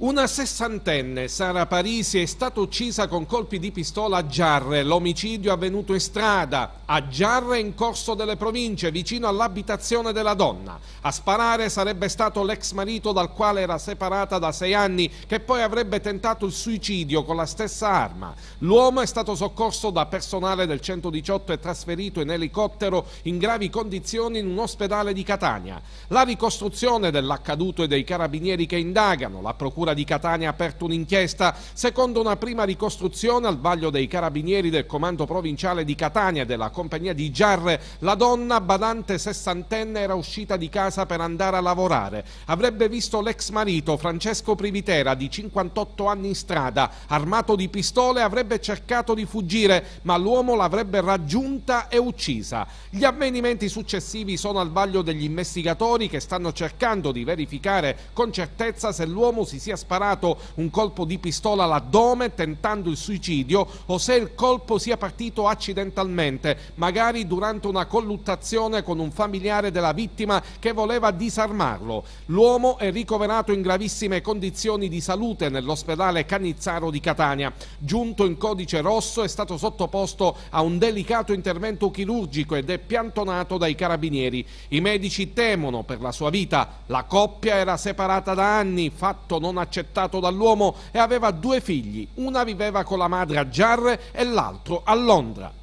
Una sessantenne, Sara Parisi, è stata uccisa con colpi di pistola a Giarre. L'omicidio è avvenuto in strada, a Giarre in corso delle province, vicino all'abitazione della donna. A sparare sarebbe stato l'ex marito dal quale era separata da sei anni, che poi avrebbe tentato il suicidio con la stessa arma. L'uomo è stato soccorso da personale del 118 e trasferito in elicottero in gravi condizioni in un ospedale di Catania. La ricostruzione dell'accaduto e dei carabinieri che indagano, la procura procura di Catania ha aperto un'inchiesta. Secondo una prima ricostruzione al vaglio dei carabinieri del comando provinciale di Catania e della compagnia di Giarre, la donna, badante sessantenne, era uscita di casa per andare a lavorare. Avrebbe visto l'ex marito Francesco Privitera di 58 anni in strada, armato di pistole, avrebbe cercato di fuggire, ma l'uomo l'avrebbe raggiunta e uccisa. Gli avvenimenti successivi sono al vaglio degli investigatori che stanno cercando di verificare con certezza se l'uomo si sia sparato un colpo di pistola all'addome tentando il suicidio o se il colpo sia partito accidentalmente, magari durante una colluttazione con un familiare della vittima che voleva disarmarlo. L'uomo è ricoverato in gravissime condizioni di salute nell'ospedale Canizzaro di Catania. Giunto in codice rosso è stato sottoposto a un delicato intervento chirurgico ed è piantonato dai carabinieri. I medici temono per la sua vita. La coppia era separata da anni, fatto non accettato accettato dall'uomo e aveva due figli, una viveva con la madre a Giarre e l'altro a Londra.